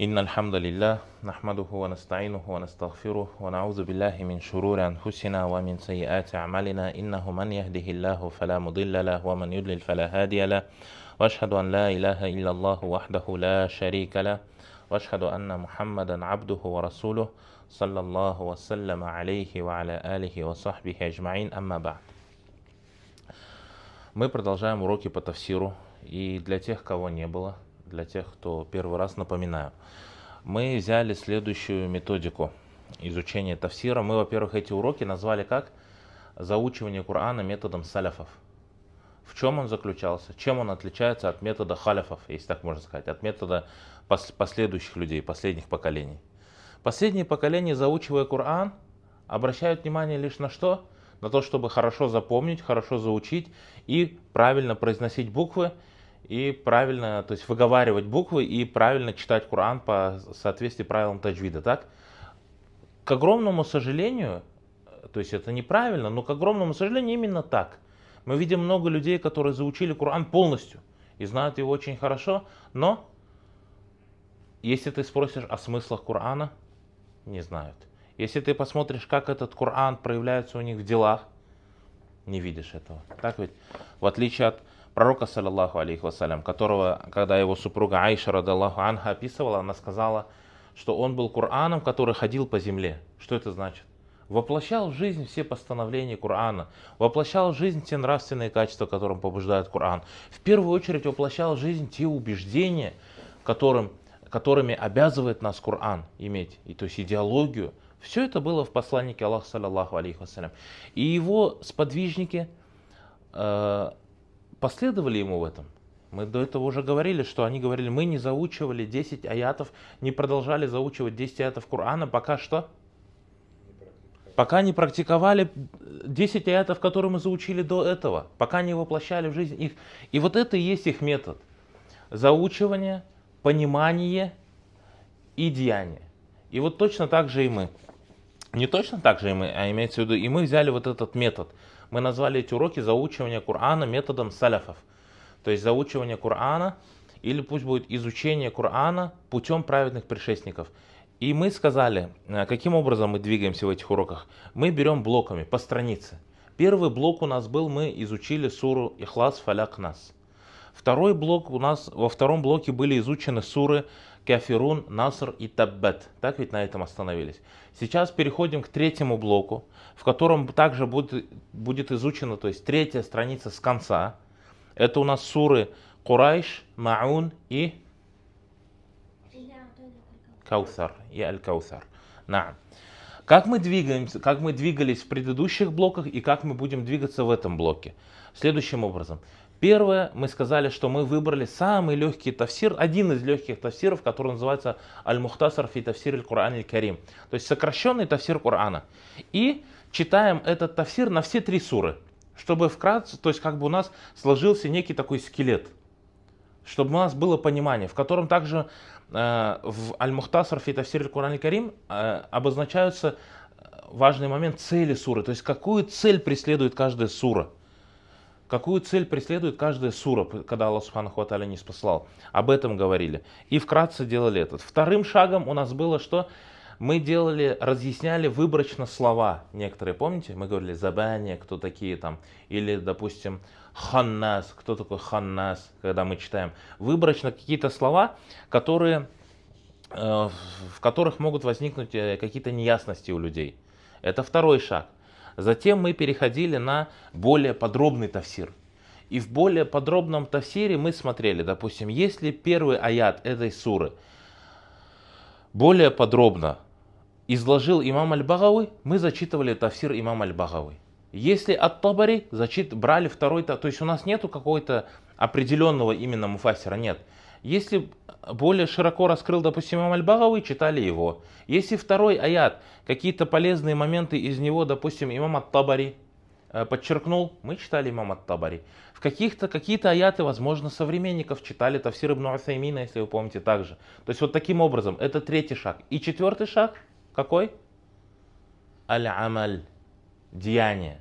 إن الحمد لله نحمده ونستعينه ونستغفره ونعوذ بالله من شرور أنفسنا ومن سيئات أعمالنا إنه من يهده الله فلا مضل له ومن يضلل فلا هادي له وأشهد أن لا إله إلا الله وحده لا شريك له وأشهد أن محمدا عبده ورسوله صلى الله وسلم عليه وعلى آله وصحبه أجمعين أما بعد Мы продолжаем уроки по тафсиру. И для тех, кого не было – для тех, кто первый раз напоминаю. Мы взяли следующую методику изучения тафсира. Мы, во-первых, эти уроки назвали как заучивание Корана методом саляфов. В чем он заключался? Чем он отличается от метода халяфов, если так можно сказать, от метода пос- последующих людей, последних поколений? Последние поколения, заучивая Коран, обращают внимание лишь на что? На то, чтобы хорошо запомнить, хорошо заучить и правильно произносить буквы – и правильно, то есть выговаривать буквы и правильно читать Коран по соответствии правилам таджвида, так? К огромному сожалению, то есть это неправильно, но к огромному сожалению именно так. Мы видим много людей, которые заучили Коран полностью и знают его очень хорошо, но если ты спросишь о смыслах Корана, не знают. Если ты посмотришь, как этот Коран проявляется у них в делах, не видишь этого. Так ведь? В отличие от пророка, саллиллаху алейхи вассалям, которого, когда его супруга Айша, радаллаху анха, описывала, она сказала, что он был Кораном, который ходил по земле. Что это значит? Воплощал в жизнь все постановления Корана, воплощал в жизнь те нравственные качества, которым побуждает Коран. В первую очередь воплощал в жизнь те убеждения, которым, которыми обязывает нас Коран иметь, и то есть идеологию. Все это было в посланнике Аллаха, саллиллаху алейхи вассалям. И его сподвижники, э последовали ему в этом. Мы до этого уже говорили, что они говорили, мы не заучивали 10 аятов, не продолжали заучивать 10 аятов Корана, пока что? Пока не практиковали 10 аятов, которые мы заучили до этого, пока не воплощали в жизнь их. И вот это и есть их метод. Заучивание, понимание и деяние. И вот точно так же и мы. Не точно так же и мы, а имеется в виду, и мы взяли вот этот метод – мы назвали эти уроки заучивание Корана методом саляфов. То есть заучивание Корана или пусть будет изучение Корана путем праведных предшественников. И мы сказали, э, каким образом мы двигаемся в этих уроках. Мы берем блоками по странице. Первый блок у нас был, мы изучили суру Ихлас Фаляк Нас. Второй блок у нас, во втором блоке были изучены суры Кафирун, Наср и Таббет. Так ведь на этом остановились. Сейчас переходим к третьему блоку, в котором также будет, будет изучена, то есть третья страница с конца. Это у нас суры Курайш, Маун и Каусар. И Аль-Каусар. Наам. Как мы двигаемся, как мы двигались в предыдущих блоках и как мы будем двигаться в этом блоке. Следующим образом. Первое, мы сказали, что мы выбрали самый легкий тафсир, один из легких тафсиров, который называется Аль-Мухтасар фи тафсир аль-Кур'ан аль-Карим, то есть сокращенный тафсир Корана, И читаем этот тафсир на все три суры, чтобы вкратце, то есть как бы у нас сложился некий такой скелет, чтобы у нас было понимание, в котором также э, в Аль-Мухтасар фи тафсир аль-Кур'ан аль-Карим э, обозначаются важный момент цели суры, то есть какую цель преследует каждая сура – какую цель преследует каждая сура, когда Аллах Субхану Хваталя не спасал. Об этом говорили. И вкратце делали этот. Вторым шагом у нас было, что мы делали, разъясняли выборочно слова некоторые, помните? Мы говорили забания, кто такие там, или, допустим, «ханнас», кто такой «ханнас», когда мы читаем. Выборочно какие-то слова, которые, э, в которых могут возникнуть э, какие-то неясности у людей. Это второй шаг – Затем мы переходили на более подробный тафсир. И в более подробном тафсире мы смотрели, допустим, если первый аят этой суры более подробно изложил имам аль багавы мы зачитывали тафсир имам аль багавы Если от Табари, зачит, брали второй, то есть у нас нету какого-то определенного именно муфасера, нет. Если более широко раскрыл, допустим, имам Аль-Багави, читали его. Если второй аят, какие-то полезные моменты из него, допустим, имам Ат-Табари э, подчеркнул, мы читали имам Ат-Табари. В каких-то, какие-то аяты, возможно, современников читали Тавсир ибн Усаймина, если вы помните, также. То есть вот таким образом, это третий шаг. И четвертый шаг какой? Аль-Амаль, деяние.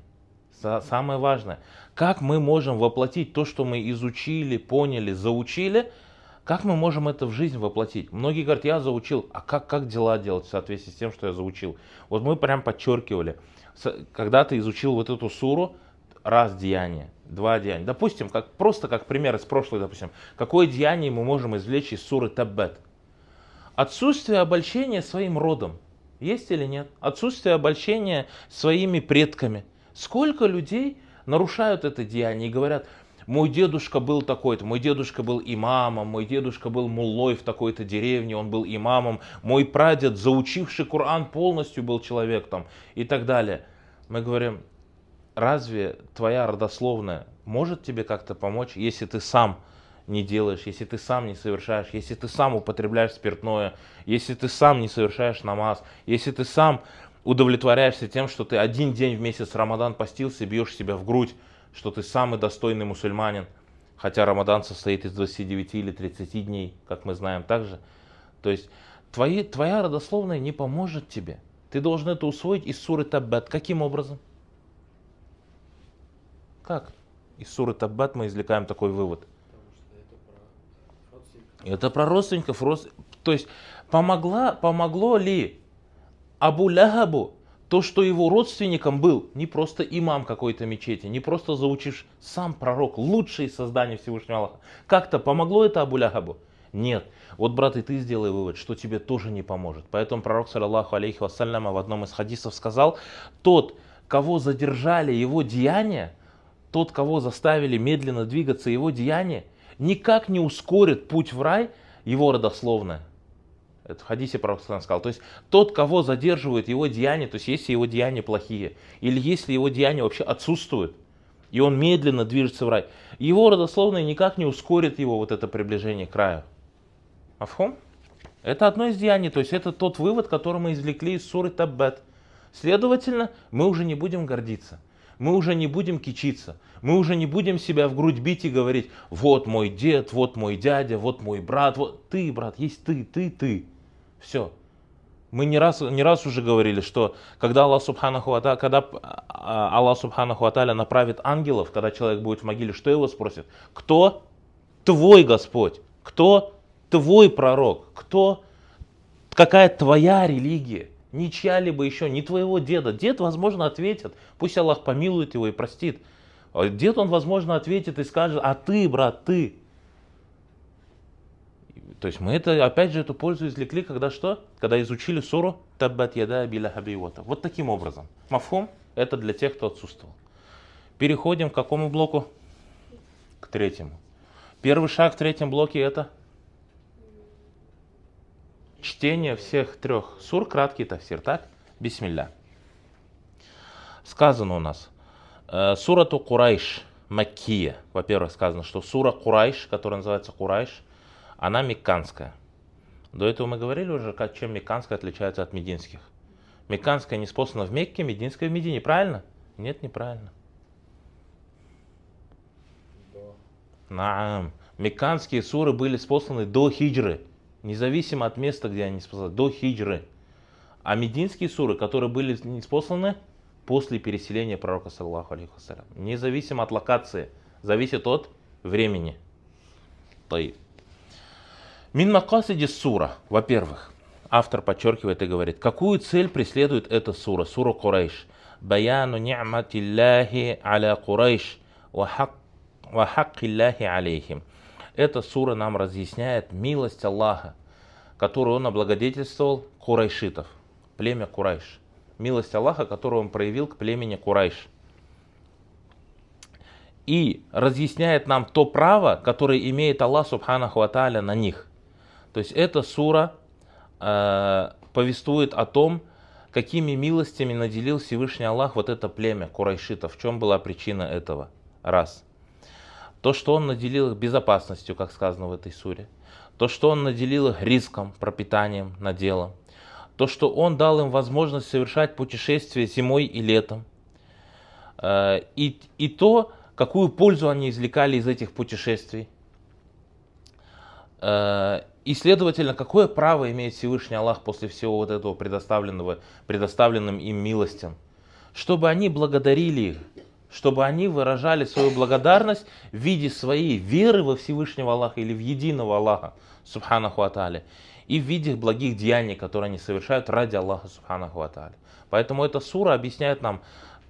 Самое важное. Как мы можем воплотить то, что мы изучили, поняли, заучили – как мы можем это в жизнь воплотить? Многие говорят, я заучил, а как, как дела делать в соответствии с тем, что я заучил? Вот мы прям подчеркивали, когда ты изучил вот эту суру, раз деяние, два деяния. Допустим, как, просто как пример из прошлого, допустим, какое деяние мы можем извлечь из суры Таббет? Отсутствие обольщения своим родом. Есть или нет? Отсутствие обольщения своими предками. Сколько людей нарушают это деяние и говорят, мой дедушка был такой-то, мой дедушка был имамом, мой дедушка был муллой в такой-то деревне, он был имамом, мой прадед, заучивший Коран, полностью был человек там и так далее. Мы говорим, разве твоя родословная может тебе как-то помочь, если ты сам не делаешь, если ты сам не совершаешь, если ты сам употребляешь спиртное, если ты сам не совершаешь намаз, если ты сам удовлетворяешься тем, что ты один день в месяц Рамадан постился, бьешь себя в грудь, что ты самый достойный мусульманин, хотя Рамадан состоит из 29 или 30 дней, как мы знаем также. То есть твои, твоя родословная не поможет тебе. Ты должен это усвоить из суры Таббат. Каким образом? Как? Из суры Таббат мы извлекаем такой вывод. Это про родственников. Род... То есть помогла, помогло ли Абу Лягабу то, что его родственником был не просто имам какой-то мечети, не просто заучишь сам пророк, лучшее создание Всевышнего Аллаха. Как-то помогло это Абу Лягабу? Нет. Вот, брат, и ты сделай вывод, что тебе тоже не поможет. Поэтому пророк, саллиллаху алейхи вассаляма, в одном из хадисов сказал, тот, кого задержали его деяния, тот, кого заставили медленно двигаться его деяния, никак не ускорит путь в рай его родословное. Это в хадисе пророк сказал. То есть тот, кого задерживают его деяния, то есть если его деяния плохие, или если его деяния вообще отсутствуют, и он медленно движется в рай, его родословное никак не ускорит его вот это приближение к краю. Афхом? Это одно из деяний, то есть это тот вывод, который мы извлекли из суры Таббет. Следовательно, мы уже не будем гордиться, мы уже не будем кичиться, мы уже не будем себя в грудь бить и говорить, вот мой дед, вот мой дядя, вот мой брат, вот ты, брат, есть ты, ты, ты. Все. Мы не раз, не раз уже говорили, что когда Аллах Субханаху Аталя, когда а, а, Аллах Субханаху Аталя направит ангелов, когда человек будет в могиле, что его спросит? Кто твой Господь? Кто твой пророк? Кто? Какая твоя религия? Ни чья-либо еще, не твоего деда. Дед, возможно, ответит. Пусть Аллах помилует его и простит. Дед, он, возможно, ответит и скажет, а ты, брат, ты, то есть мы это, опять же, эту пользу извлекли, когда что? Когда изучили суру Таббат Яда Абиля Хабиота. Вот таким образом. Мафхум – это для тех, кто отсутствовал. Переходим к какому блоку? К третьему. Первый шаг в третьем блоке – это чтение всех трех сур, краткий тафсир, так? Бисмилля. Сказано у нас. Э, Сурату Курайш Маккия. Во-первых, сказано, что сура Курайш, которая называется Курайш – она мекканская. До этого мы говорили уже, как, чем мекканская отличается от мединских. Мекканская не спослана в Мекке, мединская в Медине, правильно? Нет, неправильно. Да. Наам. Мекканские суры были спосланы до хиджры, независимо от места, где они спосланы, до хиджры. А мединские суры, которые были спосланы после переселения пророка, саллаху алейхи независимо от локации, зависит от времени. Таиф. Мин Макасиди сура, во-первых, автор подчеркивает и говорит, какую цель преследует эта сура, сура Курайш? Баяну ни'матилляхи аля Курайш ва хаккилляхи алейхим. Эта сура нам разъясняет милость Аллаха, которую он облагодетельствовал курайшитов, племя Курайш. Милость Аллаха, которую он проявил к племени Курайш. И разъясняет нам то право, которое имеет Аллах Субханаху Аталя на них – то есть эта сура э, повествует о том, какими милостями наделил Всевышний Аллах вот это племя курайшитов, в чем была причина этого, раз. То, что он наделил их безопасностью, как сказано в этой суре. То, что он наделил их риском, пропитанием, наделом. То, что он дал им возможность совершать путешествия зимой и летом. Э, и, и то, какую пользу они извлекали из этих путешествий. Э, и, следовательно, какое право имеет Всевышний Аллах после всего вот этого предоставленного, предоставленным им милостям? Чтобы они благодарили их, чтобы они выражали свою благодарность в виде своей веры во Всевышнего Аллаха или в единого Аллаха, Субханаху Аталя, и в виде благих деяний, которые они совершают ради Аллаха, Субханаху Аталя. Поэтому эта сура объясняет нам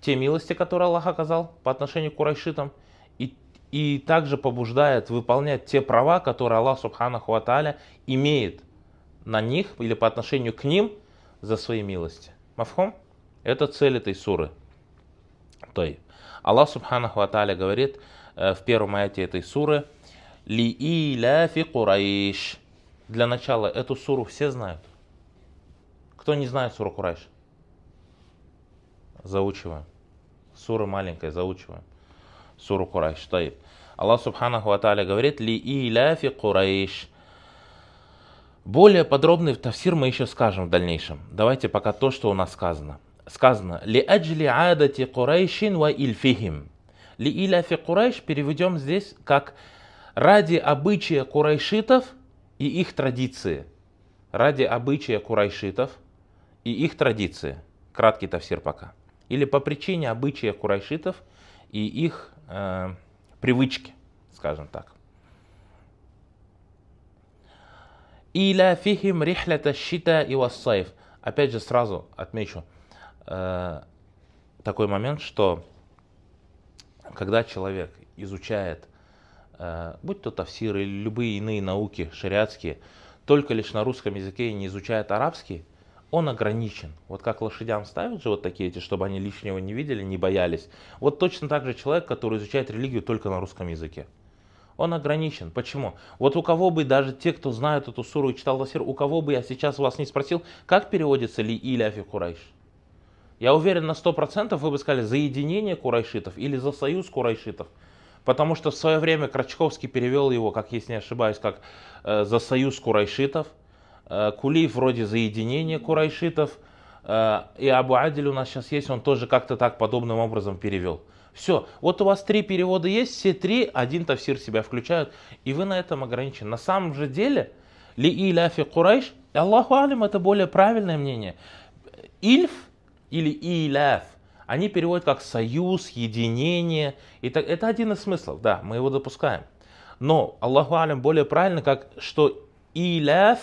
те милости, которые Аллах оказал по отношению к курайшитам, и и также побуждает выполнять те права, которые Аллах Субханаху Аталя имеет на них или по отношению к ним за свои милости. Мафхум? Это цель этой суры. То есть Аллах Субханаху Аталя говорит э, в первом аяте этой суры «Ли и ля фи курайш». Для начала эту суру все знают. Кто не знает суру Курайш? Заучиваем. Сура маленькая, заучиваем. Суру Курайш. Таиб. Аллах Субханаху Аталя говорит, «Ли и иляфи Курайш». Более подробный тавсир мы еще скажем в дальнейшем. Давайте пока то, что у нас сказано. Сказано, «Ли аджли адати Курайшин ва ильфихим». «Ли и иляфи Курайш» переведем здесь как «ради обычая курайшитов и их традиции». Ради обычая курайшитов и их традиции. Краткий тавсир пока. Или по причине обычая курайшитов и их э, привычки, скажем так. Иля фихим рихлята щита и вассайф. Опять же сразу отмечу э, такой момент, что когда человек изучает, э, будь то тафсир или любые иные науки шариатские, только лишь на русском языке и не изучает арабский, он ограничен. Вот как лошадям ставят же вот такие эти, чтобы они лишнего не видели, не боялись. Вот точно так же человек, который изучает религию только на русском языке. Он ограничен. Почему? Вот у кого бы даже те, кто знают эту суру и читал Ласир, у кого бы я сейчас вас не спросил, как переводится ли Иляфи Курайш? Я уверен на 100% вы бы сказали за единение курайшитов или за союз курайшитов. Потому что в свое время Крачковский перевел его, как если не ошибаюсь, как э, за союз курайшитов – Э, Кули вроде за единение курайшитов, э, и Абу Адиль у нас сейчас есть, он тоже как-то так подобным образом перевел. Все, вот у вас три перевода есть, все три, один тавсир себя включают, и вы на этом ограничены. На самом же деле, ли иляфи курайш, Аллаху алим, это более правильное мнение. Ильф или иляф, они переводят как союз, единение. И так, это один из смыслов, да, мы его допускаем. Но Аллаху алим более правильно, как что иляф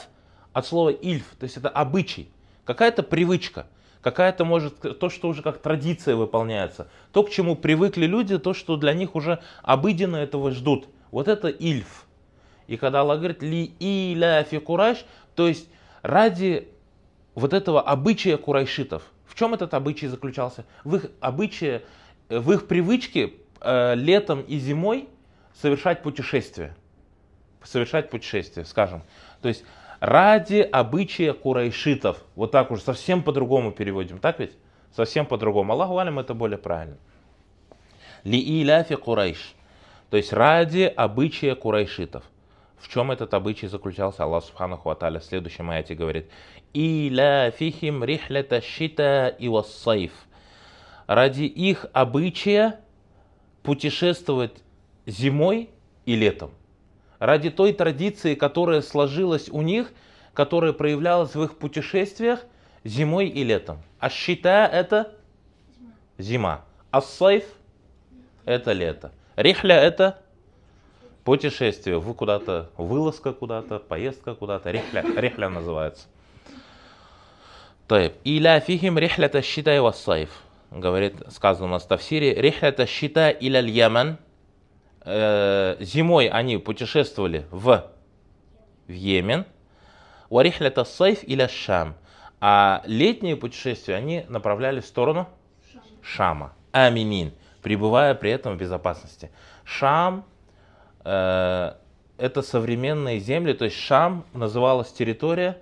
от слова ильф, то есть это обычай, какая-то привычка, какая-то, может, то, что уже как традиция выполняется, то, к чему привыкли люди, то, что для них уже обыденно этого ждут. Вот это ильф. И когда Аллах говорит «ли иля фи курайш», то есть ради вот этого обычая курайшитов. В чем этот обычай заключался? В их обычае, в их привычке э, летом и зимой совершать путешествия. Совершать путешествия, скажем. То есть ради обычая курайшитов. Вот так уже совсем по-другому переводим, так ведь? Совсем по-другому. Аллаху алим это более правильно. Ли Лииляфи курайш. То есть ради обычая курайшитов. В чем этот обычай заключался? Аллах Субханаху Аталя в следующем аяте говорит. Иляфихим рихлята щита и вассайф. Ради их обычая путешествовать зимой и летом ради той традиции, которая сложилась у них, которая проявлялась в их путешествиях зимой и летом. А считая это зима. А сайф это лето. Рихля это путешествие. Вы куда-то, вылазка куда-то, поездка куда-то. Рихля, рихля называется. Тайб. Иля фихим это считай вас сайф. Говорит, сказано у нас в Тавсире, рихлята считай иля ль-Ямен – Э, зимой они путешествовали в, в Йемен, Уарихлята Сайф или Шам. А летние путешествия они направляли в сторону Шама. Аминин. Пребывая при этом в безопасности. Шам э, это современные земли, то есть Шам называлась территория,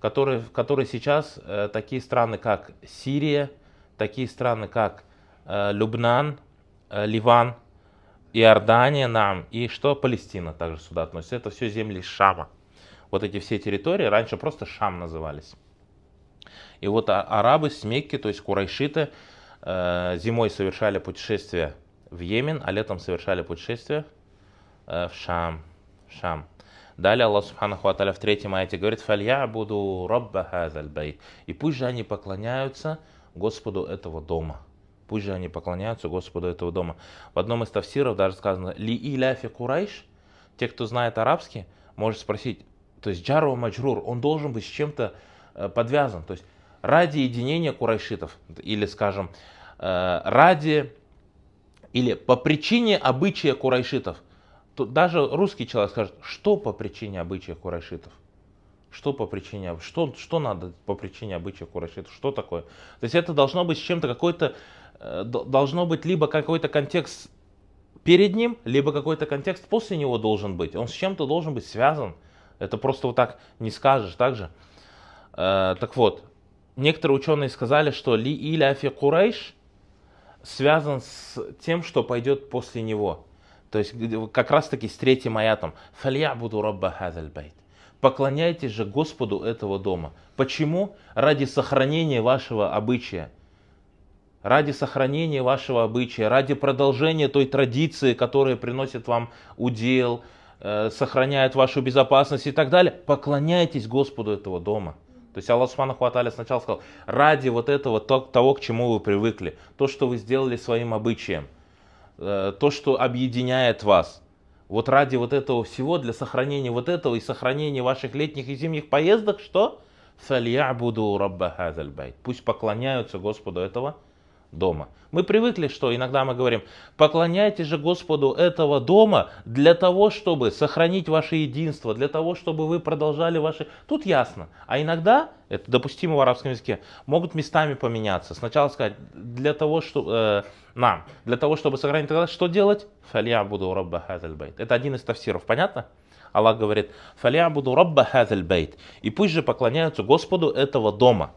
которой, в которой сейчас э, такие страны, как Сирия, такие страны, как э, Любнан, э, Ливан – Иордания нам, и что Палестина также сюда относится. Это все земли Шама. Вот эти все территории раньше просто Шам назывались. И вот а, арабы с Мекки, то есть курайшиты, э, зимой совершали путешествие в Йемен, а летом совершали путешествие э, в Шам. Шам. Далее Аллах Субханаху Аталя в третьем аяте говорит, «Фалья буду рабба хазаль И пусть же они поклоняются Господу этого дома пусть же они поклоняются Господу этого дома. В одном из тавсиров даже сказано «Ли и ляфи курайш» Те, кто знает арабский, может спросить, то есть Джару Маджрур, он должен быть с чем-то э, подвязан. То есть ради единения курайшитов, или, скажем, э, ради, или по причине обычая курайшитов. Тут даже русский человек скажет, что по причине обычая курайшитов? Что по причине, что, что надо по причине обычая курайшитов? Что такое? То есть это должно быть с чем-то какой-то Э, должно быть либо какой-то контекст перед ним, либо какой-то контекст после него должен быть. Он с чем-то должен быть связан. Это просто вот так не скажешь, так же. Э, так вот, некоторые ученые сказали, что Ли Иляфи Курейш связан с тем, что пойдет после него. То есть как раз таки с третьим аятом. Фалья буду рабба хазаль Поклоняйтесь же Господу этого дома. Почему? Ради сохранения вашего обычая – ради сохранения вашего обычая, ради продолжения той традиции, которая приносит вам удел, э, сохраняет вашу безопасность и так далее, поклоняйтесь Господу этого дома. То есть Аллах Субхану Хваталя сначала сказал, ради вот этого, того, к чему вы привыкли, то, что вы сделали своим обычаем, э, то, что объединяет вас. Вот ради вот этого всего, для сохранения вот этого и сохранения ваших летних и зимних поездок, что? Пусть поклоняются Господу этого дома. Мы привыкли, что иногда мы говорим, поклоняйтесь же Господу этого дома для того, чтобы сохранить ваше единство, для того, чтобы вы продолжали ваши... Тут ясно. А иногда, это допустимо в арабском языке, могут местами поменяться. Сначала сказать, для того, чтобы Э, нам, для того, чтобы сохранить тогда, что делать? Фалия буду рабба хазальбайт. Это один из тавсиров, понятно? Аллах говорит, фалия буду рабба хазальбайт. И пусть же поклоняются Господу этого дома.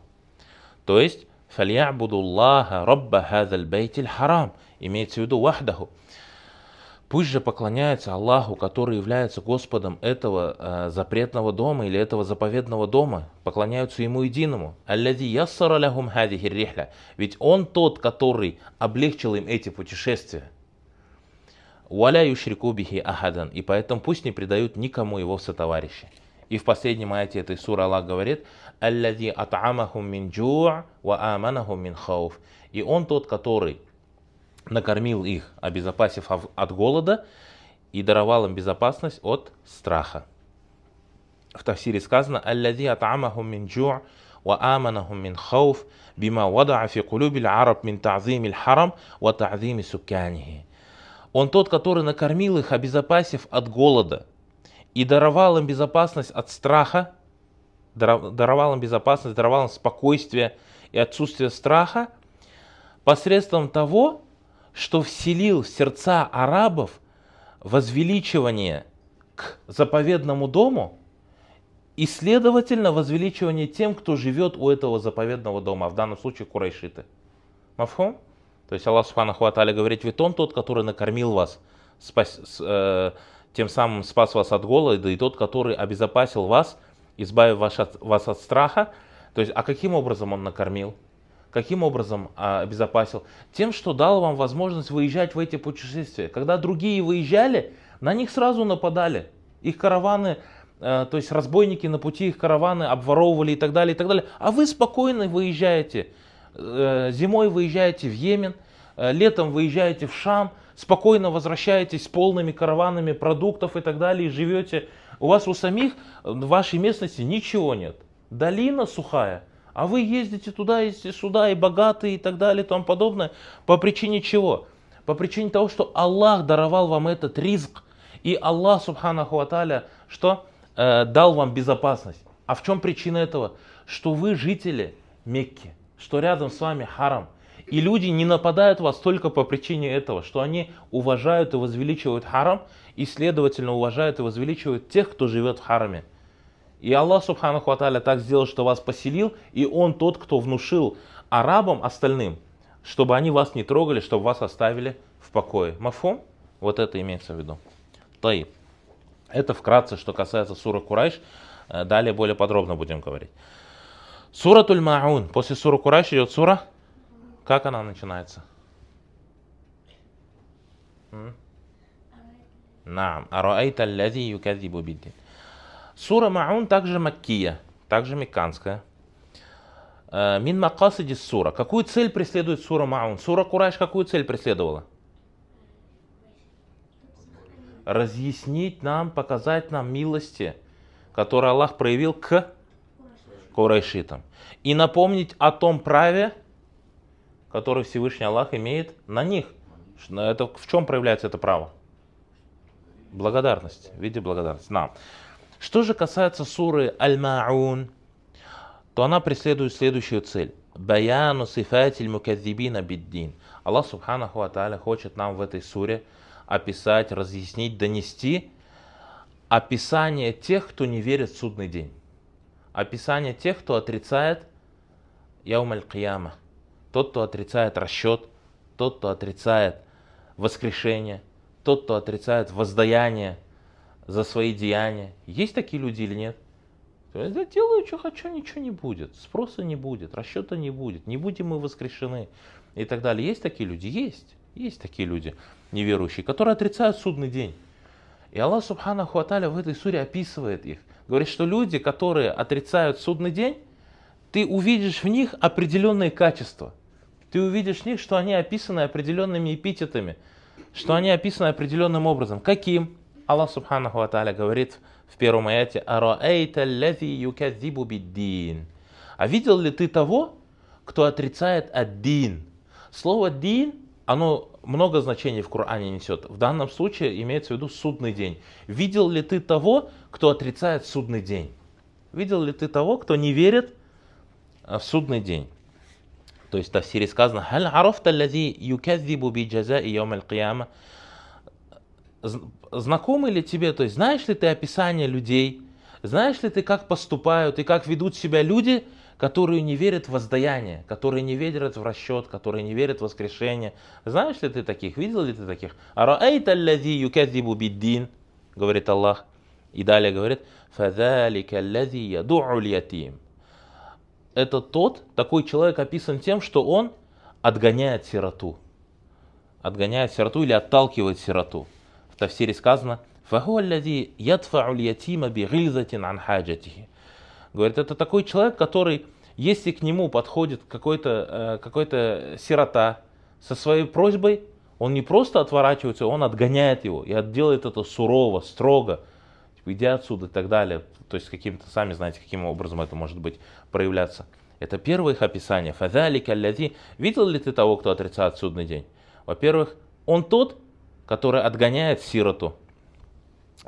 То есть, фалиябудуллаха рабба хазаль байтиль харам. Имеется в виду вахдаху. Пусть же поклоняется Аллаху, который является Господом этого э, запретного дома или этого заповедного дома, поклоняются Ему единому. Аллади яссара лягум хадихи рихля. Ведь Он тот, который облегчил им эти путешествия. Уаля юшрику бихи ахадан. И поэтому пусть не предают никому его сотоварищи. И в последнем аяте этой суры Аллах говорит, «Аллази ат'амахум мин джу'а ва аманахум мин хауф». И он тот, который накормил их, обезопасив от голода, и даровал им безопасность от страха. В тафсире сказано «Аллази ат'амахум мин джу'а وآمنهم من خوف بما وضع في قلوب العرب من تعظيم الحرم وتعظيم سكانه Он тот, который накормил их, обезопасив от голода, и даровал им безопасность от страха даровал им безопасность, даровал им спокойствие и отсутствие страха посредством того, что вселил в сердца арабов возвеличивание к заповедному дому и, следовательно, возвеличивание тем, кто живет у этого заповедного дома, в данном случае курайшиты. Мафхум? То есть Аллах Субханаху Аталя говорит, ведь он тот, который накормил вас, спас, э, тем самым спас вас от голода, и тот, который обезопасил вас избавив вас от, вас от страха. То есть, а каким образом он накормил? Каким образом а, обезопасил? Тем, что дал вам возможность выезжать в эти путешествия. Когда другие выезжали, на них сразу нападали. Их караваны, а, то есть разбойники на пути их караваны обворовывали и так далее, и так далее. А вы спокойно выезжаете. Э, зимой выезжаете в Йемен, э, летом выезжаете в Шам, спокойно возвращаетесь с полными караванами продуктов и так далее, и живете у вас у самих э, в вашей местности ничего нет. Долина сухая, а вы ездите туда и сюда, и богатые, и так далее, и тому подобное. По причине чего? По причине того, что Аллах даровал вам этот риск. И Аллах, субханаху аталя, что? Э, дал вам безопасность. А в чем причина этого? Что вы жители Мекки, что рядом с вами харам. И люди не нападают вас только по причине этого, что они уважают и возвеличивают харам, и, следовательно, уважают и возвеличивают тех, кто живет в харме. И Аллах Субхану Хваталя так сделал, что вас поселил, и Он тот, кто внушил арабам остальным, чтобы они вас не трогали, чтобы вас оставили в покое. Мафом? Вот это имеется в виду. Таиб. Это вкратце, что касается сура Курайш. Э, далее более подробно будем говорить. Сура Туль-Маун. После суры Курайш идет сура. Как она начинается? Mm-hmm. Наам. Араайта аллази юказибу биддин. Сура Маун также Маккия, также мекканская. Э, мин макасиди сура. Какую цель преследует сура Маун? Сура Курайш какую цель преследовала? Разъяснить нам, показать нам милости, которые Аллах проявил к Курайшитам. И напомнить о том праве, который Всевышний Аллах имеет на них. Это, в чем проявляется это право? Благодарность, в виде благодарности. Нам. Что же касается суры Аль-Ма'ун, то она преследует следующую цель. Баяну сифатель мукаддибина биддин. Аллах Субханаху Аталя хочет нам в этой суре описать, разъяснить, донести описание тех, кто не верит в судный день. Описание тех, кто отрицает Яум Аль-Кияма. Тот, кто отрицает расчет, тот, кто отрицает воскрешение, тот, кто отрицает воздаяние за свои деяния. Есть такие люди или нет? Я делаю, что хочу, ничего не будет. Спроса не будет, расчета не будет. Не будем мы воскрешены и так далее. Есть такие люди? Есть. Есть такие люди неверующие, которые отрицают судный день. И Аллах Субханаху Аталя в этой суре описывает их. Говорит, что люди, которые отрицают судный день, ты увидишь в них определенные качества. Ты увидишь в них, что они описаны определенными эпитетами – что они описаны определенным образом. Каким? Аллах Субханаху Аталя говорит в первом аяте «Араэйта лэзи юказзибу биддин». А видел ли ты того, кто отрицает аддин? Слово «дин» оно много значений в Коране несет. В данном случае имеется в виду судный день. Видел ли ты того, кто отрицает судный день? Видел ли ты того, кто не верит э, в судный день? То есть в Тафсире сказано, «Халь арафта лази юказзибу би и йомаль кияма» Знакомы ли тебе, то есть знаешь ли ты описание людей, знаешь ли ты, как поступают и как ведут себя люди, которые не верят в воздаяние, которые не верят в расчет, которые не верят в воскрешение. Знаешь ли ты таких? Видел ли ты таких? Араэйта аллази юказзибу биддин, говорит Аллах. И далее говорит, фазалика аллази яду'у льятим это тот, такой человек описан тем, что он отгоняет сироту. Отгоняет сироту или отталкивает сироту. В Тавсире сказано, فهو الذي يدفع اليتيم بغلظة Говорит, это такой человек, который, если к нему подходит какой-то э, какой сирота со своей просьбой, он не просто отворачивается, он отгоняет его и делает это сурово, строго, Типа, иди отсюда и так далее. То есть каким-то, сами знаете, каким образом это может быть проявляться. Это первое их описание. Фазалик аллази. Видел ли ты того, кто отрицает судный день? Во-первых, он тот, который отгоняет сироту.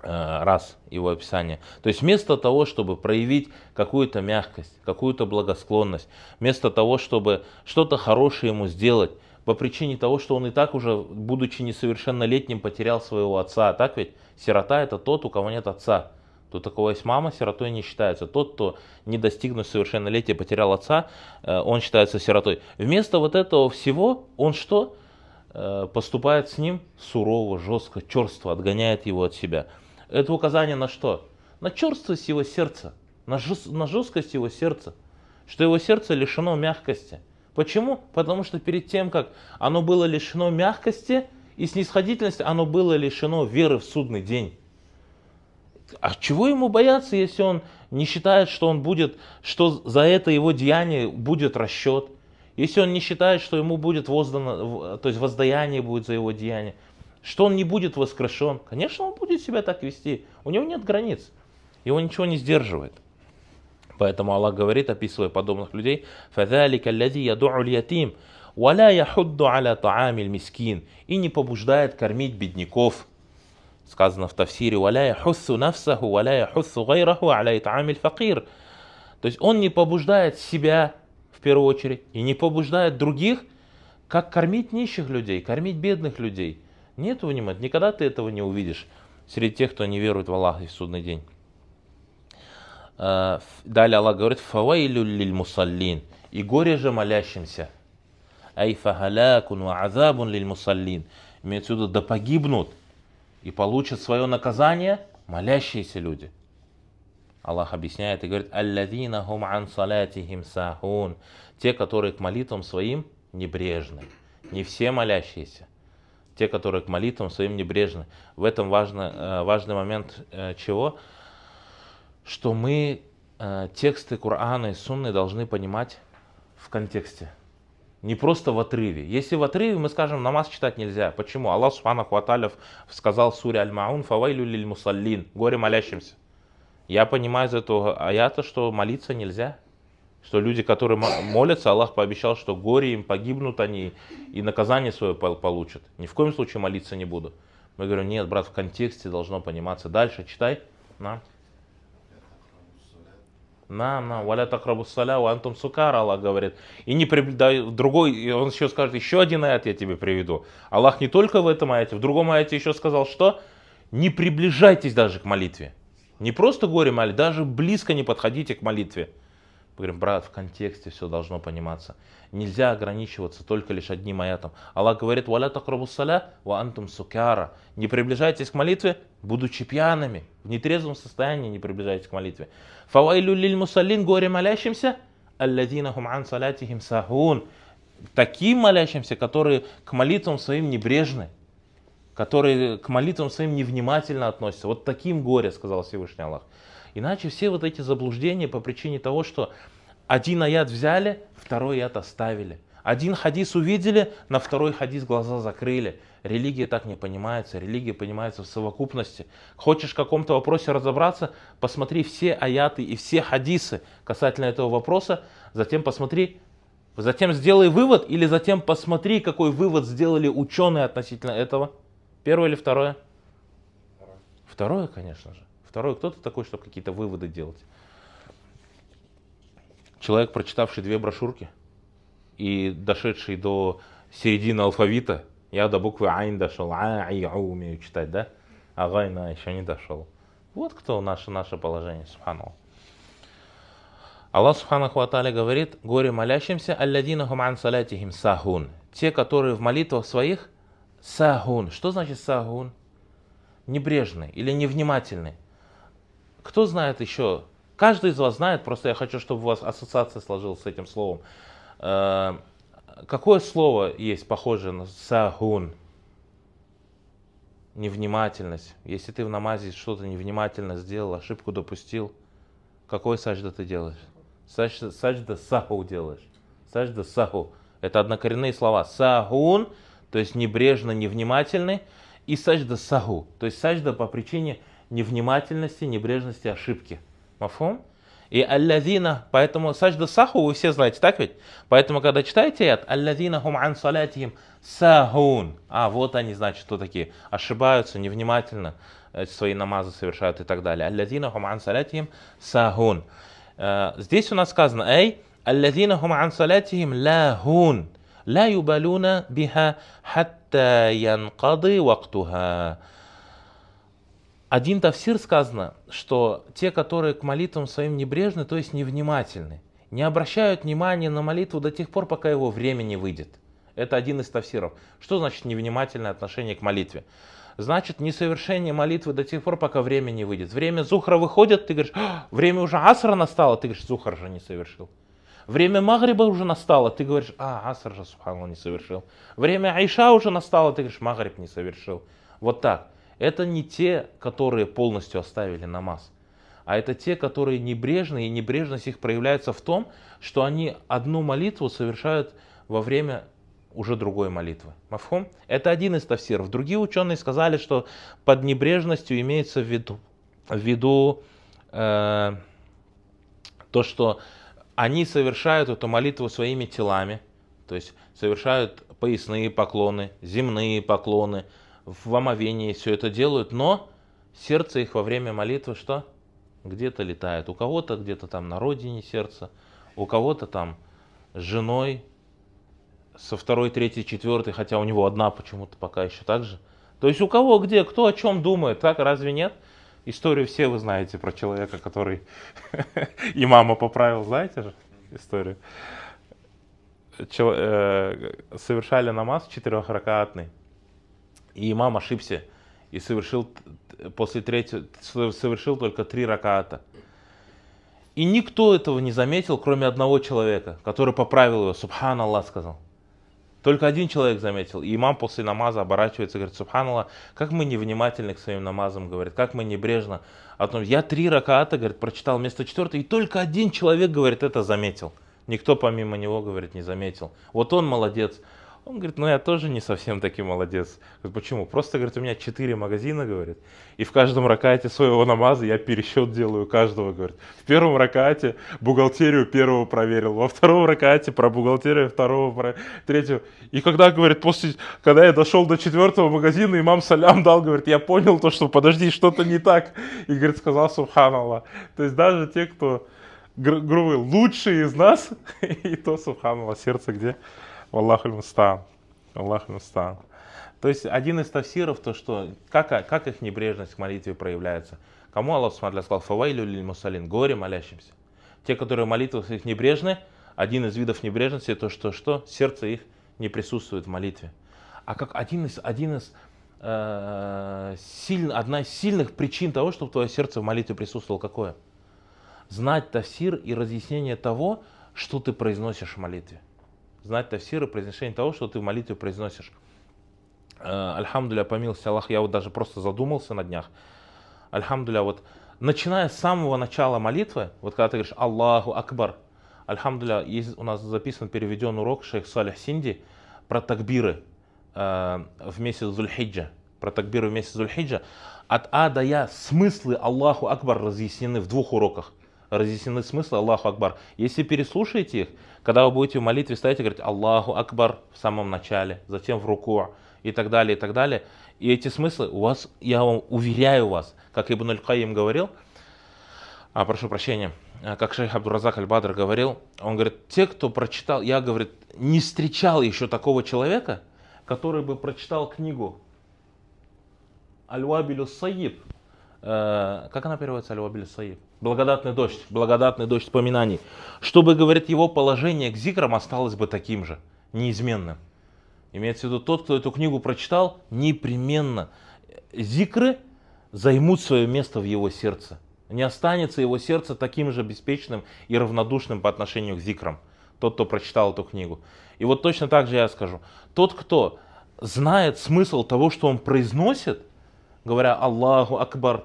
Э, раз его описание. То есть вместо того, чтобы проявить какую-то мягкость, какую-то благосклонность, вместо того, чтобы что-то хорошее ему сделать, по причине того, что он и так уже, будучи несовершеннолетним, потерял своего отца. А так ведь сирота это тот, у кого нет отца. То такого есть мама, сиротой не считается. Тот, кто, не достигнув совершеннолетия, потерял отца, э, он считается сиротой. Вместо вот этого всего он что? Э, поступает с ним сурово, жестко, черство, отгоняет его от себя. Это указание на что? На черствость его сердца, на, жест, на жесткость его сердца, что его сердце лишено мягкости – Почему? Потому что перед тем, как оно было лишено мягкости и снисходительности, оно было лишено веры в судный день. А чего ему бояться, если он не считает, что он будет, что за это его деяние будет расчет? Если он не считает, что ему будет воздано, то есть воздаяние будет за его деяние, что он не будет воскрешен, конечно, он будет себя так вести. У него нет границ, его ничего не сдерживает. Поэтому Аллах говорит, описывая подобных людей, فَذَلِكَ الَّذِي يَدُعُ الْيَتِيمِ وَلَا يَحُدُّ عَلَى طَعَامِ الْمِسْكِينِ И не побуждает кормить бедняков. Сказано в Тавсире, وَلَا يَحُثُّ نَفْسَهُ وَلَا يَحُثُّ غَيْرَهُ عَلَى طَعَامِ الْفَقِيرِ То есть он не побуждает себя, в первую очередь, и не побуждает других, как кормить нищих людей, кормить бедных людей. Нет этого, нет, никогда ты этого не увидишь среди тех, кто не верует в Аллаха и в судный день. Э, далее Аллах говорит, «Фавайлю лиль мусаллин» и горе же молящимся. Ай фахалякун ва азабун лиль мусаллин. Имеется в виду, да погибнут и получат свое наказание молящиеся люди. Аллах объясняет и говорит, «Аллазина хум ан салатихим сахун». Те, которые к молитвам своим небрежны. Не все молящиеся. Те, которые к молитвам своим небрежны. В этом важно, э, важный момент э, чего? Чего? что мы э, тексты Корана и Сунны должны понимать в контексте. Не просто в отрыве. Если в отрыве, мы скажем, намаз читать нельзя. Почему? Аллах Субхану Хваталев сказал в суре Аль-Маун «Фавайлю лиль мусаллин» – «Горе молящимся». Я понимаю из этого аята, что молиться нельзя. Что люди, которые молятся, Аллах пообещал, что горе им погибнут они и наказание свое получат. Ни в коем случае молиться не буду. Мы говорим, нет, брат, в контексте должно пониматься. Дальше читай. На. Нам, нам, валя такрабу саляву, антум сукар, Аллах говорит. И не приближай, другой, и он еще скажет, еще один аят я тебе приведу. Аллах не только в этом аяте, в другом аяте еще сказал, что не приближайтесь даже к молитве. Не просто горе молитве, даже близко не подходите к молитве. Мы говорим, брат, в контексте все должно пониматься. Нельзя ограничиваться только лишь одним аятом. Аллах говорит, валя такрабусаля ва антум сукяра. Не приближайтесь к молитве, будучи пьяными. В нетрезвом состоянии не приближайтесь к молитве. Фавайлю лиль мусалин, горе молящимся, алладина хум ан салятихим сахун. Таким молящимся, которые к молитвам своим небрежны которые к молитвам своим невнимательно относятся. Вот таким горе, сказал Всевышний Аллах. Иначе все вот эти заблуждения по причине того, что один аят взяли, второй аят оставили. Один хадис увидели, на второй хадис глаза закрыли. Религия так не понимается, религия понимается в совокупности. Хочешь в каком-то вопросе разобраться, посмотри все аяты и все хадисы касательно этого вопроса, затем посмотри, затем сделай вывод или затем посмотри, какой вывод сделали ученые относительно этого. Первое или второе? Второе, конечно же. Второй кто ты такой, чтобы какие-то выводы делать. Человек, прочитавший две брошюрки и дошедший до середины алфавита, я до буквы Айн дошел, А, я «а», умею читать, да? А Гайна еще не дошел. Вот кто наше, наше положение, субхану. Аллах Субхану Хваталя говорит, горе молящимся, алладина хуман салятихим сахун. Те, которые в молитвах своих сахун. Что значит сахун? Небрежны или невнимательны. Кто знает еще? Каждый из вас знает, просто я хочу, чтобы у вас ассоциация сложилась с этим словом. Э, какое слово есть похожее на сагун? Невнимательность. Если ты в намазе что-то невнимательно сделал, ошибку допустил, какой сажда ты делаешь? Сажда, сажда саху делаешь. Сажда саху. Это однокоренные слова. Сагун, то есть небрежно, невнимательный, и сажда саху, то есть сажда по причине невнимательности, небрежности, ошибки. Мафум? И аллазина, поэтому сажда саху вы все знаете, так ведь? Поэтому, когда читаете аят, аллазина хум ан салятихим сахун. А, вот они, значит, кто такие. Ошибаются, невнимательно э, свои намазы совершают и так далее. Аллазина хум ан салятихим сахун. Э, здесь у нас сказано, эй, аллазина хум ан салятихим лахун. لا يبالون بها حتى ينقضي وقتها один тавсир сказано, что те, которые к молитвам своим небрежны, то есть невнимательны, не обращают внимания на молитву до тех пор, пока его время не выйдет. Это один из тавсиров. Что значит невнимательное отношение к молитве? Значит, несовершение молитвы до тех пор, пока время не выйдет. Время Зухра выходит, ты говоришь, «А, время уже Асра настало, ты говоришь, Зухар же не совершил. Время Магриба уже настало, ты говоришь, а, Аср же, Субхану, не совершил. Время Айша уже настало, ты говоришь, Магриб не совершил. Вот так. Это не те, которые полностью оставили намаз, а это те, которые небрежны, и небрежность их проявляется в том, что они одну молитву совершают во время уже другой молитвы. Мафхум? Это один из тавсиров. Другие ученые сказали, что под небрежностью имеется в виду, в виду э, то, что они совершают эту молитву своими телами, то есть совершают поясные поклоны, земные поклоны, в омовении все это делают, но сердце их во время молитвы что? Где-то летает. У кого-то где-то там на родине сердце, у кого-то там с женой, со второй, третьей, четвертой, хотя у него одна почему-то пока еще так же. То есть у кого где, кто о чем думает, так разве нет? Историю все вы знаете про человека, который и мама поправил, знаете же историю? Чел... Э, совершали намаз четырехракатный. И имам ошибся и совершил после третьего совершил только три раката. И никто этого не заметил, кроме одного человека, который поправил его. Субхан Аллах сказал. Только один человек заметил. И имам после намаза оборачивается и говорит, Субхан Аллах, как мы невнимательны к своим намазам, говорит, как мы небрежно. А я три раката, говорит, прочитал вместо четвертого, и только один человек, говорит, это заметил. Никто помимо него, говорит, не заметил. Вот он молодец. Он говорит, ну я тоже не совсем таки молодец. Говорит, Почему? Просто, говорит, у меня четыре магазина, говорит, и в каждом ракате своего намаза я пересчет делаю каждого, говорит. В первом ракате бухгалтерию первого проверил, во втором ракате про бухгалтерию второго, про третьего. И когда, говорит, после, когда я дошел до четвертого магазина, имам салям дал, говорит, я понял то, что подожди, что-то не так. И, говорит, сказал, субханаллах. То есть даже те, кто грубо лучшие из нас, и то, субханаллах, сердце где Аллаху мустан. То есть один из тафсиров, то что, как, как их небрежность к молитве проявляется? Кому Аллах смотря сказал, фавайлю или мусалин, горе молящимся. Те, которые молитвы их небрежны, один из видов небрежности, то что, что сердце их не присутствует в молитве. А как один из, один из э, силь, одна из сильных причин того, чтобы твое сердце в молитве присутствовало, какое? Знать тафсир и разъяснение того, что ты произносишь в молитве знать тафсиры, произношение того, что ты в молитве произносишь. Э, Альхамдуля, помилуйся Аллах, я вот даже просто задумался на днях. Альхамдуля, вот начиная с самого начала молитвы, вот когда ты говоришь Аллаху Акбар, Альхамдуля, есть у нас записан, переведен урок шейх Салих Синди про такбиры э, в месяц Зульхиджа. Про такбиры в месяц Зульхиджа. От А до Я смыслы Аллаху Акбар разъяснены в двух уроках разъяснены смыслы Аллаху Акбар. Если переслушаете их, когда вы будете в молитве стоять и говорить Аллаху Акбар в самом начале, затем в руку и так далее, и так далее. И эти смыслы у вас, я вам уверяю вас, как Ибн Аль-Каим говорил, а, прошу прощения, а, как шейх Абдуразак Аль-Бадр говорил, он говорит, те, кто прочитал, я, говорит, не встречал еще такого человека, который бы прочитал книгу Аль-Вабилю Саиб, Э, как она переводится, Аль-Вабиль Саиб? Благодатный дождь, благодатный дождь поминаний. Чтобы, говорит, его положение к зикрам осталось бы таким же, неизменным. Имеется в виду тот, кто эту книгу прочитал, непременно зикры займут свое место в его сердце. Не останется его сердце таким же беспечным и равнодушным по отношению к зикрам. Тот, кто прочитал эту книгу. И вот точно так же я скажу. Тот, кто знает смысл того, что он произносит, говоря «Аллаху Акбар»,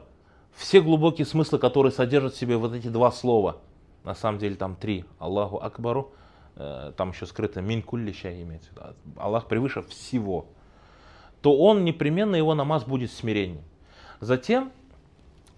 все глубокие смыслы, которые содержат в себе вот эти два слова, на самом деле там три, Аллаху Акбару, э, там еще скрыто «Мин куллища» имеется, Аллах превыше всего, то он непременно, его намаз будет смирением. Затем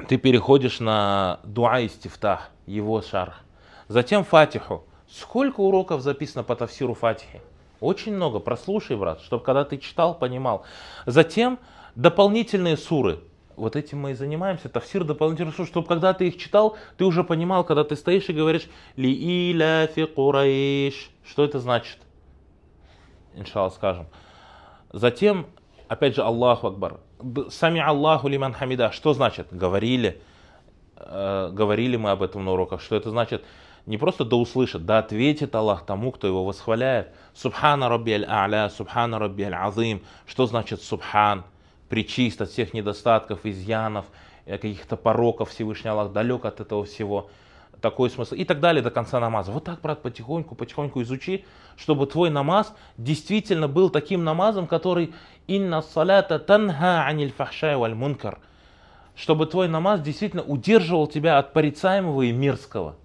ты переходишь на дуа и стифтах, его шарх. Затем фатиху. Сколько уроков записано по тавсиру фатихи? Очень много. Прослушай, брат, чтобы когда ты читал, понимал. Затем Дополнительные суры. Вот этим мы и занимаемся. Тафсир дополнительных суры, чтобы когда ты их читал, ты уже понимал, когда ты стоишь и говоришь ли иля фи кураиш. Что это значит? Иншалла скажем. Затем, опять же, Аллаху Акбар. Сами Аллаху лиман хамида. Что значит? Говорили. Э, говорили мы об этом на уроках. Что это значит? не просто да услышит, да ответит Аллах тому, кто его восхваляет. Субхана Рабби аль-А'ля, Субхана Рабби азим Что значит Субхан? причист от всех недостатков, изъянов, э, каких-то пороков Всевышний Аллах, далек от этого всего. Такой смысл. И так далее до конца намаза. Вот так, брат, потихоньку, потихоньку изучи, чтобы твой намаз действительно был таким намазом, который «Инна салята танха аниль фахшай валь мункар» чтобы твой намаз действительно удерживал тебя от порицаемого и мирского.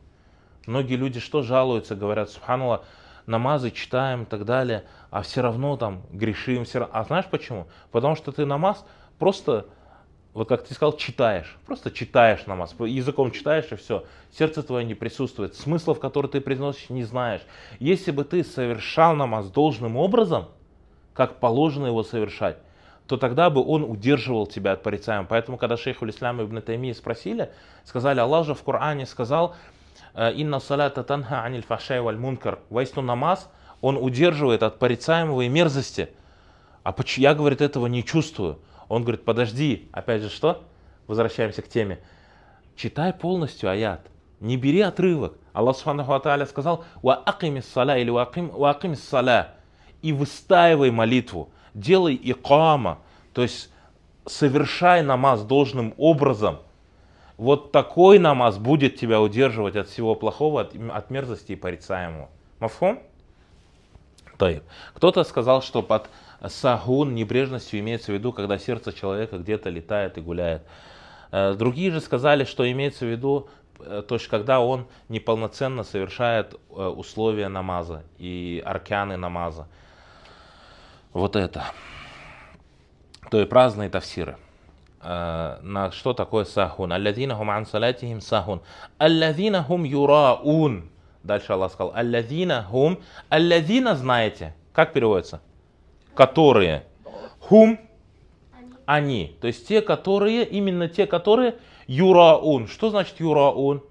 Многие люди что жалуются, говорят, субханаллах, намазы читаем и так далее, а все равно там грешим. Все равно... А знаешь почему? Потому что ты намаз просто, вот как ты сказал, читаешь. Просто читаешь намаз, языком читаешь и все. Сердце твое не присутствует, смыслов, которые ты приносишь, не знаешь. Если бы ты совершал намаз должным образом, как положено его совершать, то тогда бы он удерживал тебя от порицаем. Поэтому, когда шейху и Ибн Тайми спросили, сказали, Аллах же в Коране сказал, Э, «Инна салата танха аниль фашай мункар». Воистину намаз, он удерживает от порицаемого и мерзости. А я, говорит, этого не чувствую. Он говорит, подожди, опять же что? Возвращаемся к теме. Читай полностью аят, не бери отрывок. Аллах Субханаху Ата'аля сказал, «Ва акими сала» или «Ва акими сала» и выстаивай молитву, делай икама, то есть совершай намаз должным образом – вот такой намаз будет тебя удерживать от всего плохого, от, от мерзости и порицаемого. Мафхом? Тайб. Кто-то сказал, что под сагун небрежностью имеется в виду, когда сердце человека где-то летает и гуляет. Э, другие же сказали, что имеется в виду, э, то есть когда он неполноценно совершает э, условия намаза и аркианы намаза. Вот это. То и праздные тафсиры. Э, на что такое сахун. Аллазина хум ан салатихим сахун. Аллазина хум юраун. Дальше Аллах сказал. Аллазина хум. Аллазина знаете. Как переводится? Которые. Хум. Они. То есть те, которые, именно те, которые юраун. Что значит юраун?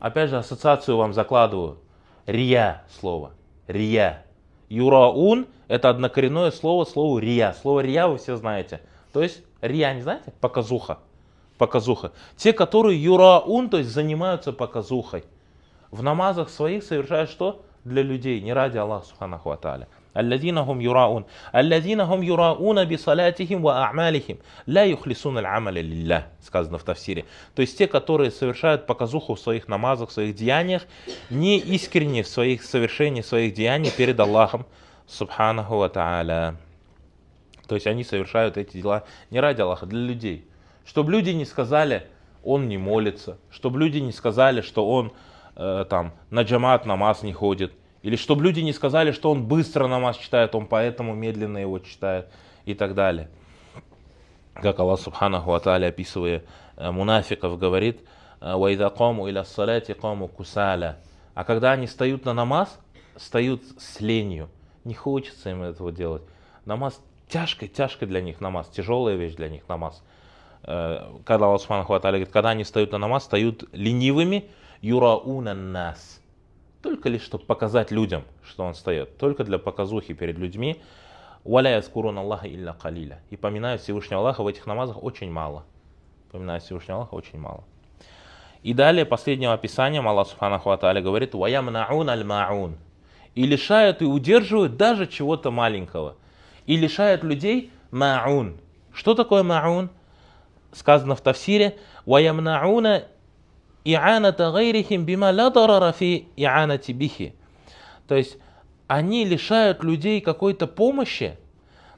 Опять же, ассоциацию вам закладываю. Рия слово. Рия. Юраун – это однокоренное слово, слово рия. Слово рия вы все знаете – то есть рия, не знаете, показуха. Показуха. Те, которые юраун, то есть занимаются показухой. В намазах своих совершают что? Для людей, не ради Аллаха Субханаху Аталя. الذين هم يراؤون би هم يراؤون بصلاتهم وأعمالهم لا يخلصون العمل لله сказано в тафсире. То есть те, которые совершают показуху в своих намазах, в своих деяниях, не искренне в своих совершении своих деяниях перед Аллахом Субханаху Ва Тааля. То есть они совершают эти дела не ради Аллаха, для людей. Чтобы люди не сказали, он не молится, чтобы люди не сказали, что он э, там на джамат намаз не ходит, или чтобы люди не сказали, что он быстро намаз читает, он поэтому медленно его читает и так далее. Как Аллах Субханаху Аталя, описывая э, мунафиков, говорит, «Э, «Ваида кому иля кому кусаля». А когда они встают на намаз, встают с ленью. Не хочется им этого делать. Намаз тяжкая, тяжкая для них намаз, тяжелая вещь для них намаз. Э, когда Аллах Субхану говорит, когда они встают на намаз, встают ленивыми, юрауна нас. Только лишь, чтобы показать людям, что он встает. Только для показухи перед людьми. Валяя скурон Аллаха илля калиля. И поминают Всевышнего Аллаха в этих намазах очень мало. Поминают Всевышнего Аллаха очень мало. И далее последним описанием Аллах Субхану Хваталя говорит, ваямнаун аль маун. И лишают и удерживают даже чего-то маленького – и лишает людей маун. Что такое маун? Сказано в Тавсире, وَيَمْنَعُونَ إِعَانَةَ غَيْرِهِمْ بِمَا لَا ضَرَرَ فِي إِعَانَةِ بِهِ То есть они лишают людей какой-то помощи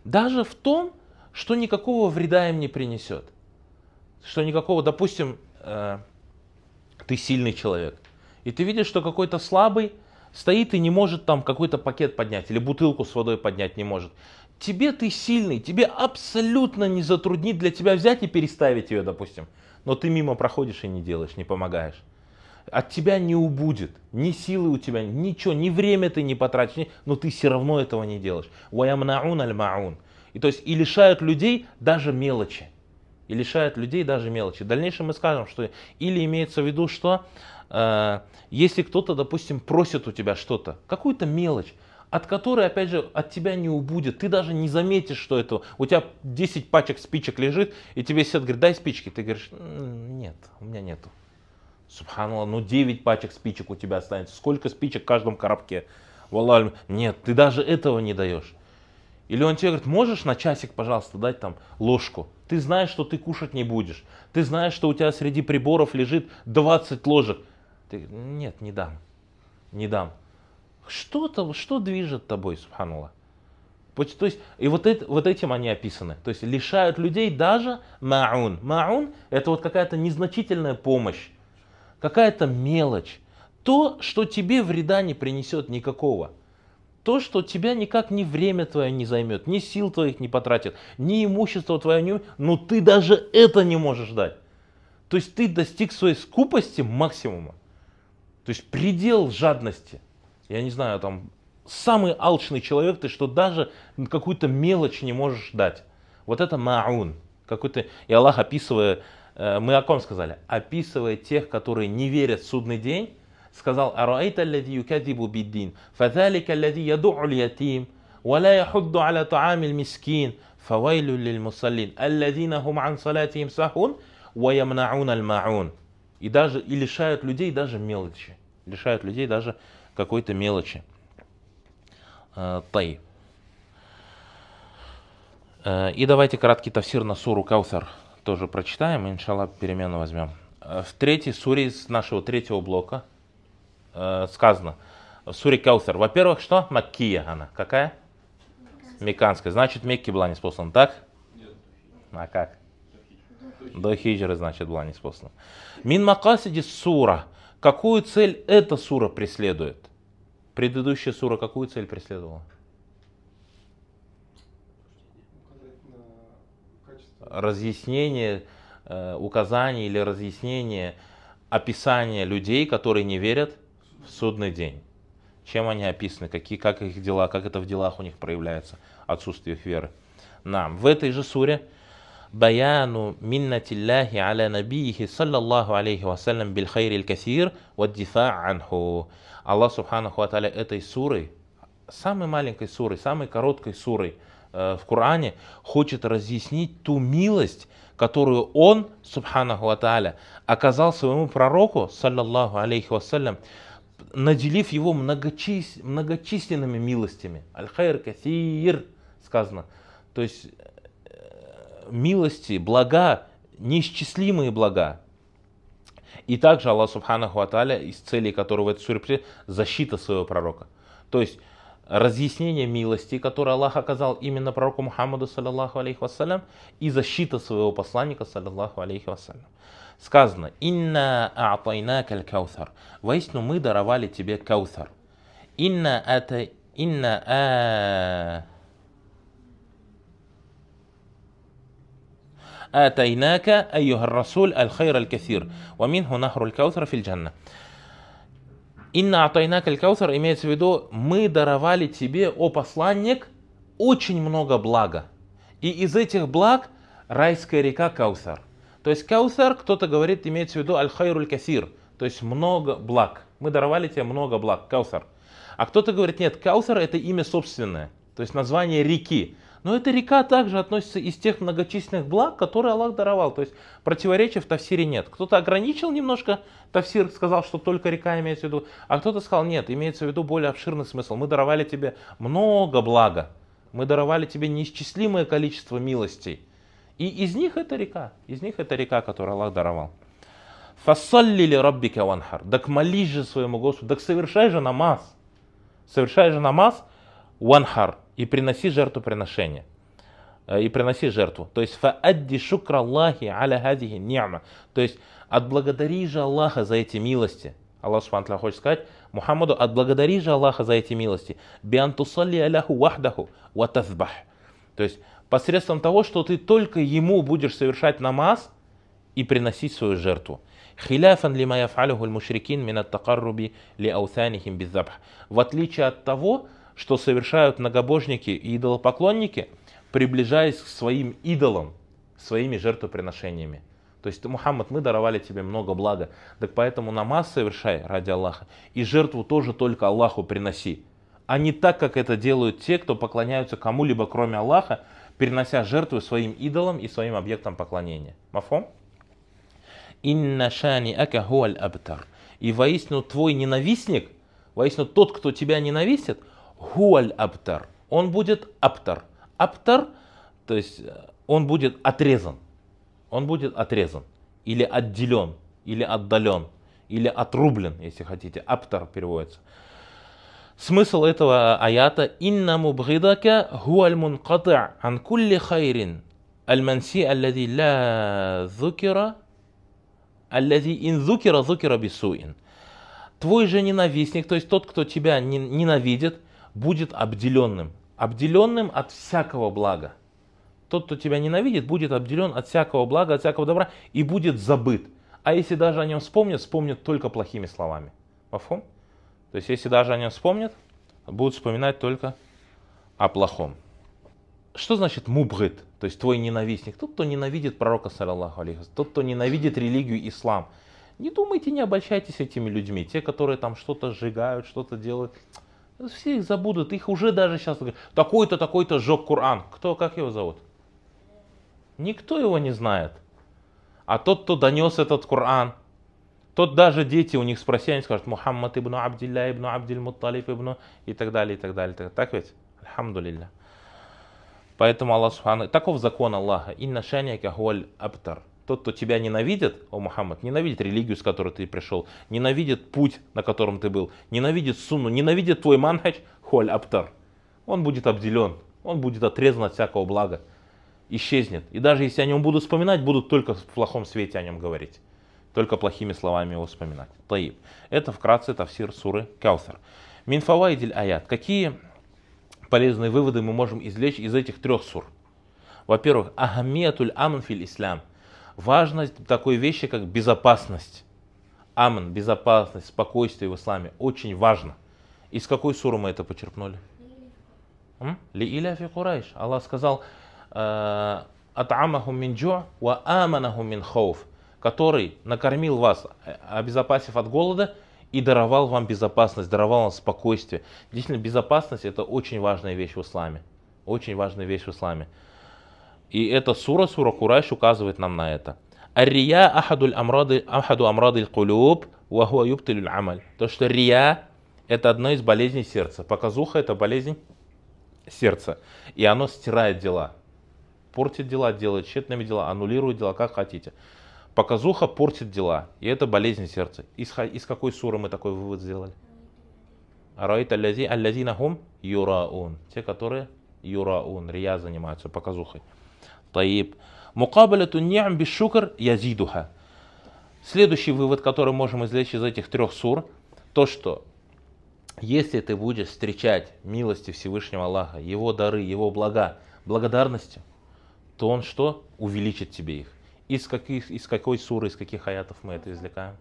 даже в том, что никакого вреда им не принесет. Что никакого, допустим, э, ты сильный человек, и ты видишь, что какой-то слабый стоит и не может там какой-то пакет поднять, или бутылку с водой поднять не может тебе ты сильный, тебе абсолютно не затруднит для тебя взять и переставить ее, допустим. Но ты мимо проходишь и не делаешь, не помогаешь. От тебя не убудет, ни силы у тебя, ничего, ни время ты не потратишь, но ты все равно этого не делаешь. Ваямнаун аль-маун. И то есть и лишают людей даже мелочи. И лишают людей даже мелочи. В дальнейшем мы скажем, что или имеется в виду, что э, если кто-то, допустим, просит у тебя что-то, какую-то мелочь, от которой, опять же, от тебя не убудет. Ты даже не заметишь, что это. У тебя 10 пачек спичек лежит, и тебе сет говорит, дай спички. Ты говоришь, нет, у меня нету. Субханула, ну 9 пачек спичек у тебя останется. Сколько спичек в каждом коробке? Валаль, нет, ты даже этого не даешь. Или он тебе говорит, можешь на часик, пожалуйста, дать там ложку? Ты знаешь, что ты кушать не будешь. Ты знаешь, что у тебя среди приборов лежит 20 ложек. Ты, нет, не дам, не дам. Что там, что движет тобой, субханула? То есть, и вот, это, вот этим они описаны. То есть лишают людей даже маун. Маун – это вот какая-то незначительная помощь, какая-то мелочь. То, что тебе вреда не принесет никакого. То, что тебя никак ни время твое не займет, ни сил твоих не потратит, ни имущество твое не... Но ну, ты даже это не можешь дать. То есть ты достиг своей скупости максимума. То есть предел жадности – я не знаю, там, самый алчный человек ты, что даже какую-то мелочь не можешь дать. Вот это маун. Какой-то, и Аллах описывая, э, мы о ком сказали? Описывая тех, которые не верят в судный день, сказал, «Араайта аллади юкадибу биддин, фазалика аллади яду'у льятим, ولا يحض على طعام المسكين فويل للمصلين الذين هم عن صلاتهم سهون ويمنعون маун и даже и лишают людей даже мелочи лишают людей даже какой-то мелочи. Тай. Э, э, и давайте краткий тафсир на суру Каусар тоже прочитаем, иншалла перемену возьмем. Э, в третьей суре из нашего третьего блока сказано, в суре Каусар, во-первых, что? Маккия она. Какая? Меканская. Значит, Мекки была не спослана, так? Нет. А как? До хиджры, значит, была не спослана. Мин Макасиди сура. Какую цель эта сура преследует? Предыдущая сура какую цель преследовала? Разъяснение, э, указание или разъяснение описание людей, которые не верят в судный день. Чем они описаны, какие, как их дела, как это в делах у них проявляется, отсутствие их веры. Нам в этой же суре بيان منة الله على نبيه صلى الله عليه وسلم بالخير الكثير والدفاع عنه Аллах Субханаху Аталя этой суры, самой маленькой суры, самой короткой суры э, в Коране, хочет разъяснить ту милость, которую он, Субханаху Аталя, оказал своему пророку, саллаллаху алейхи вассалям, наделив его многочисленными милостями. Аль-хайр кафир сказано. То есть милости, блага, неисчислимые блага. И также Аллах Субханаху Аталя, из целей которого это сюрприз, защита своего пророка. То есть разъяснение милости, которую Аллах оказал именно пророку Мухаммаду, саллаллаху алейхи вассалям, и защита своего посланника, саллаллаху алейхи вассалям. Сказано, «Инна а'тайна каль каутар». Воистину мы даровали тебе каутар. «Инна ата... Инна а...» آتيناك أيها الرسول الخير الكثير ومنه نهر الكوثر في الجنة Инна Атайнак аль имеется в виду, мы даровали тебе, о посланник, очень много блага. И из этих благ райская река Каусар. То есть Каусар, кто-то говорит, имеется в виду Аль-Хайруль Касир, то есть много благ. Мы даровали тебе много благ, Каусар. А кто-то говорит, нет, Каусар это имя собственное, то есть название реки. Но эта река также относится из тех многочисленных благ, которые Аллах даровал. То есть противоречия в Тавсире нет. Кто-то ограничил немножко Тавсир, сказал, что только река имеется в виду, а кто-то сказал, нет, имеется в виду более обширный смысл. Мы даровали тебе много блага. Мы даровали тебе неисчислимое количество милостей. И из них это река. Из них это река, которую Аллах даровал. Фасаллили раббика ванхар. Так молись же своему Господу, так совершай же намаз. Совершай же намаз ванхар и приноси жертвоприношение. Э, и приноси жертву. То есть, фаадди шукра Аллахи аля хадихи ни'ма. То есть, отблагодари же Аллаха за эти милости. Аллах Субхану хочет сказать, Мухаммаду, отблагодари же Аллаха за эти милости. Биантусалли аляху вахдаху ватазбах. То есть, посредством того, что ты только ему будешь совершать намаз и приносить свою жертву. Хиляфан лима яфалюху мушрикин минат такарруби ли аутанихим биззабх. В отличие от того, что совершают многобожники и идолопоклонники, приближаясь к своим идолам, своими жертвоприношениями. То есть, Мухаммад, мы даровали тебе много блага, так поэтому намаз совершай ради Аллаха и жертву тоже только Аллаху приноси. А не так, как это делают те, кто поклоняются кому-либо, кроме Аллаха, перенося жертвы своим идолам и своим объектам поклонения. Мафом? Инна шани ака абтар. И воистину твой ненавистник, воистину тот, кто тебя ненавистит хуаль аптар. Он будет аптар. Аптар, то есть э, он будет отрезан. Он будет отрезан. Или отделен, или отдален, или отрублен, если хотите. Аптар переводится. Смысл этого э, аята «Инна мубгидака хуаль мунката ан кулли хайрин аль-манси ла зукира аллади ин зукира зукира бисуин». Твой же ненавистник, то есть тот, кто тебя ненавидит – будет обделенным. Обделенным от всякого блага. Тот, кто тебя ненавидит, будет обделен от всякого блага, от всякого добра и будет забыт. А если даже о нем вспомнят, вспомнят только плохими словами. Вафхум? То есть, если даже о нем вспомнят, будут вспоминать только о плохом. Что значит мубрит, то есть твой ненавистник? Тот, кто ненавидит пророка, саллаху алейхи, тот, кто ненавидит религию ислам. Не думайте, не обольщайтесь этими людьми, те, которые там что-то сжигают, что-то делают. Все их забудут, их уже даже сейчас... Такой-то, такой-то сжег Куран. Кто, как его зовут? Никто его не знает. А тот, кто донес этот Куран, тот даже дети у них спросили, они скажут, Мухаммад ибн Абдилля, ибн Абдиль Мутталиф, ибн... И так далее, и так далее. И так, далее. так ведь? Альхамдулилля. Поэтому Аллах Субхану... Таков закон Аллаха. Инна шаника хуаль абтар. Тот, кто тебя ненавидит, о Мухаммад, ненавидит религию, с которой ты пришел, ненавидит путь, на котором ты был, ненавидит сунну, ненавидит твой манхач, холь аптар. Он будет обделен, он будет отрезан от всякого блага, исчезнет. И даже если о нем будут вспоминать, будут только в плохом свете о нем говорить. Только плохими словами его вспоминать. Таиб. Это вкратце тафсир суры Каусар. Минфавайдиль аят. Какие полезные выводы мы можем извлечь из этих трех сур? Во-первых, ахамиятуль амн ислам – важность такой вещи, как безопасность. Аман, безопасность, спокойствие в исламе очень важно. Из какой суры мы это почерпнули? Ли иля фи Курайш. Аллах сказал, э, "Атамаху мин джу, ва аманахум мин хауф, который накормил вас, э, обезопасив от голода, и даровал вам безопасность, даровал вам спокойствие. Действительно, безопасность – это очень важная вещь в исламе. Очень важная вещь в исламе. И эта сура, сура Курайш, указывает нам на это. Ария ахаду ахаду амрады кулюб, вахуа юбтилю амаль. То, что рия – это одна из болезней сердца. Показуха – это болезнь сердца. И оно стирает дела. Портит дела, делает тщетными дела, аннулирует дела, как хотите. Показуха портит дела. И это болезнь сердца. Из, из какой суры мы такой вывод сделали? Араит аллази аллазина хум юраун. Те, которые юраун, рия занимаются показухой. Таиб. Мукабаляту ниам бишукр язидуха. Следующий вывод, который можем извлечь из этих трех сур, то что если ты будешь встречать милости Всевышнего Аллаха, Его дары, Его блага, благодарностью, то Он что? Увеличит тебе их. Из, каких, из какой суры, из каких аятов мы это извлекаем?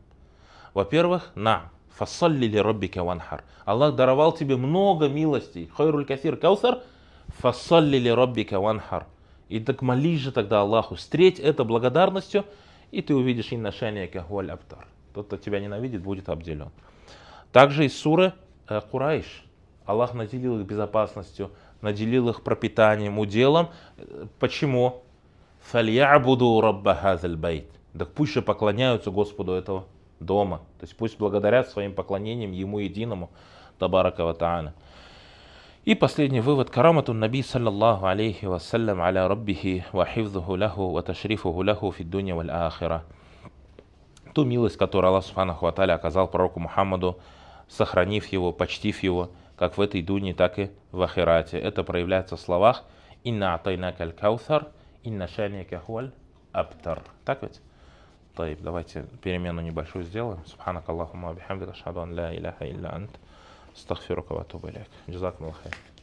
Во-первых, на фасалли ли роббика ванхар. Аллах даровал тебе много милостей. Хайруль кафир каусар – Фасалли ли роббика ванхар. И так молись же тогда Аллаху, встреть это благодарностью, и ты увидишь инна шаника хуаль абтар. Тот, кто тебя ненавидит, будет обделен. Также из суры э, Кураиш. Аллах наделил их безопасностью, наделил их пропитанием, уделом. Э, почему? Фальябуду рабба хазаль байт. Так пусть же поклоняются Господу этого дома. То есть пусть благодарят своим поклонением Ему единому. Табарака ва и последний вывод. Караматун Наби саллаллаху алейхи вассалям аля раббихи ва хивзуху лаху ва ташрифуху лаху фи дунья валь ахира. Ту милость, которую Аллах Субханаху Аталя оказал пророку Мухаммаду, сохранив его, почтив его, как в этой дуне, так и в ахирате. Это проявляется в словах «Инна атайна каль каутар, инна шания кахуаль аптар». Так ведь? Тайб, давайте перемену небольшую сделаем. Субханак Аллахума бихамдика шаду ан ла иляха илля ант. استغفرك واتوب اليك جزاكم الله خير